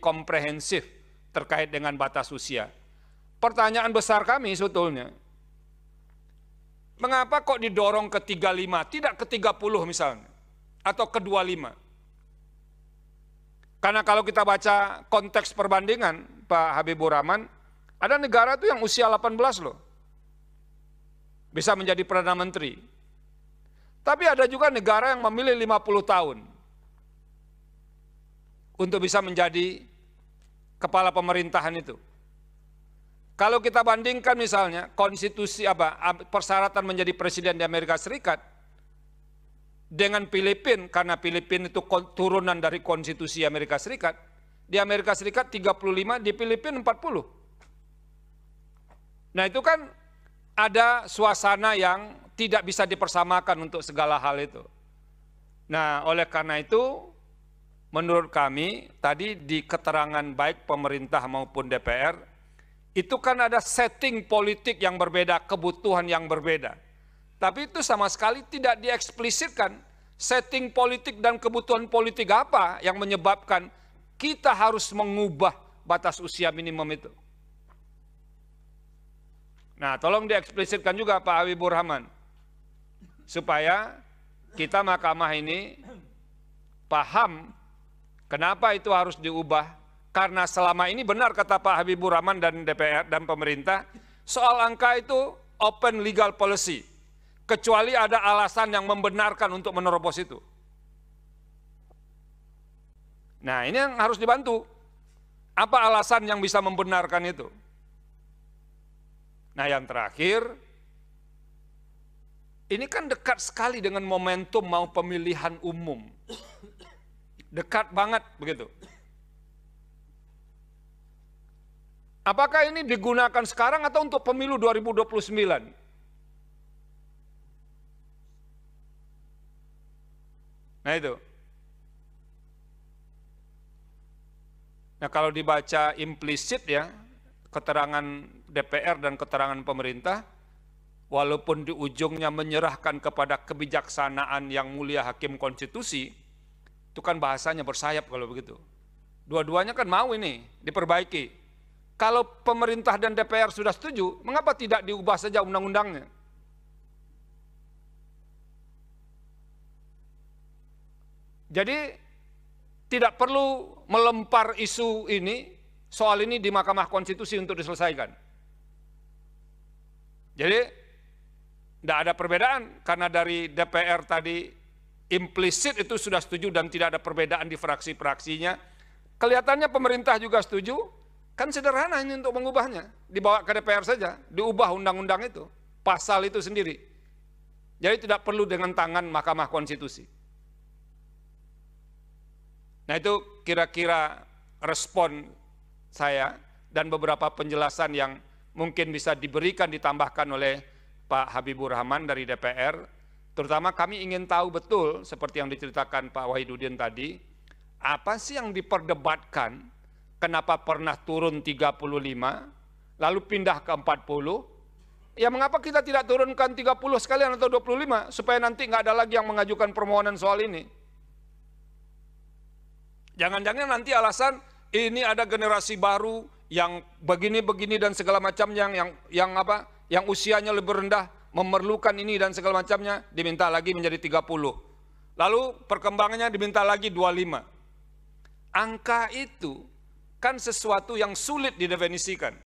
komprehensif terkait dengan batas usia. Pertanyaan besar kami sebetulnya, mengapa kok didorong ke 35, tidak ke 30 misalnya, atau ke 25? Karena kalau kita baca konteks perbandingan, Pak Habibur Rahman, ada negara tuh yang usia 18 loh, bisa menjadi Perdana Menteri. Tapi ada juga negara yang memilih 50 tahun, untuk bisa menjadi kepala pemerintahan itu. Kalau kita bandingkan misalnya konstitusi apa persyaratan menjadi presiden di Amerika Serikat dengan Filipin karena Filipin itu turunan dari konstitusi Amerika Serikat. Di Amerika Serikat 35, di Filipin 40. Nah, itu kan ada suasana yang tidak bisa dipersamakan untuk segala hal itu. Nah, oleh karena itu menurut kami tadi di keterangan baik pemerintah maupun DPR itu kan ada setting politik yang berbeda, kebutuhan yang berbeda. Tapi itu sama sekali tidak dieksplisitkan setting politik dan kebutuhan politik apa yang menyebabkan kita harus mengubah batas usia minimum itu. Nah, tolong dieksplisitkan juga Pak Habibur Burhaman supaya kita mahkamah ini paham Kenapa itu harus diubah? Karena selama ini benar kata Pak Habibur Rahman dan DPR dan pemerintah, soal angka itu open legal policy. Kecuali ada alasan yang membenarkan untuk menerobos itu. Nah ini yang harus dibantu. Apa alasan yang bisa membenarkan itu? Nah yang terakhir, ini kan dekat sekali dengan momentum mau pemilihan umum dekat banget begitu. Apakah ini digunakan sekarang atau untuk pemilu 2029? Nah itu. Nah kalau dibaca implisit ya, keterangan DPR dan keterangan pemerintah, walaupun di ujungnya menyerahkan kepada kebijaksanaan yang mulia hakim konstitusi, itu kan bahasanya bersayap kalau begitu. Dua-duanya kan mau ini diperbaiki. Kalau pemerintah dan DPR sudah setuju, mengapa tidak diubah saja undang-undangnya? Jadi tidak perlu melempar isu ini, soal ini di Mahkamah Konstitusi untuk diselesaikan. Jadi tidak ada perbedaan karena dari DPR tadi implisit itu sudah setuju dan tidak ada perbedaan di fraksi-fraksinya. Kelihatannya pemerintah juga setuju, kan sederhana ini untuk mengubahnya. Dibawa ke DPR saja, diubah undang-undang itu, pasal itu sendiri. Jadi tidak perlu dengan tangan Mahkamah Konstitusi. Nah itu kira-kira respon saya dan beberapa penjelasan yang mungkin bisa diberikan ditambahkan oleh Pak Habibur Rahman dari DPR Terutama kami ingin tahu betul, seperti yang diceritakan Pak Wahidudin tadi, apa sih yang diperdebatkan, kenapa pernah turun 35, lalu pindah ke 40, ya mengapa kita tidak turunkan 30 sekalian atau 25, supaya nanti nggak ada lagi yang mengajukan permohonan soal ini. Jangan-jangan nanti alasan ini ada generasi baru yang begini-begini dan segala macam yang yang yang apa yang usianya lebih rendah memerlukan ini dan segala macamnya, diminta lagi menjadi 30. Lalu perkembangannya diminta lagi 25. Angka itu kan sesuatu yang sulit didefinisikan.